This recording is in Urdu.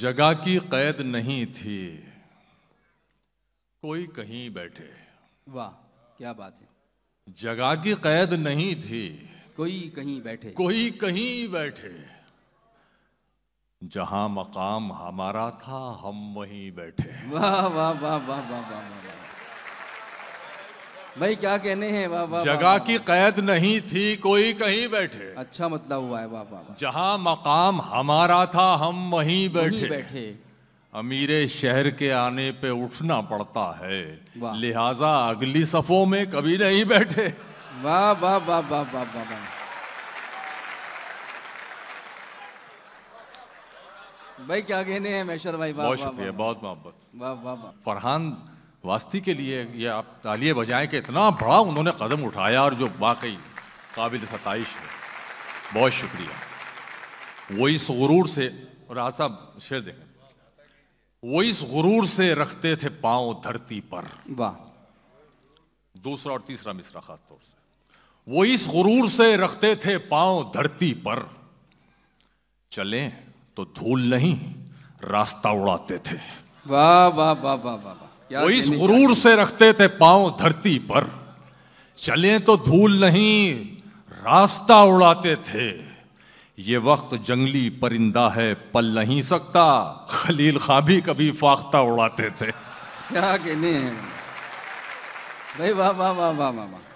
جگہ کی قید نہیں تھی کوئی کہیں بیٹھے واہ کیا بات ہے جگہ کی قید نہیں تھی کوئی کہیں بیٹھے کوئی کہیں بیٹھے جہاں مقام ہمارا تھا ہم وہیں بیٹھے واہ واہ واہ واہ واہ واہ بھائی کیا کہنے بابا جگہ کی قید نہیں تھی کوئی کہیں بیٹھے اچھا مطلب ہوا ہے بابا جہاں مقام ہمارا تھا ہم وہیں بیٹھے امیر شہر کے آنے پہ اٹھنا پڑتا ہے لہٰذا اگلی صفوں میں کبھی نہیں بیٹھے بھائی کیا کہنے ہیں بھائی بہت محبت فرحان واسطی کے لیے یہ آپ تالیے بجائیں کہ اتنا بڑا انہوں نے قدم اٹھایا اور جو واقعی قابل ستائش ہے بہت شکریہ وہ اس غرور سے اور آسا شیر دیکھیں وہ اس غرور سے رکھتے تھے پاؤں دھرتی پر واہ دوسرا اور تیسرا مصرا خاص طور سے وہ اس غرور سے رکھتے تھے پاؤں دھرتی پر چلیں تو دھول نہیں راستہ اڑاتے تھے واہ واہ واہ واہ واہ وہ اس غرور سے رکھتے تھے پاؤں دھرتی پر چلیں تو دھول نہیں راستہ اڑاتے تھے یہ وقت جنگلی پرندہ ہے پل نہیں سکتا خلیل بھی کبھی فاختہ اڑاتے تھے کیا بھائی واہ واہ واہ واہ واہ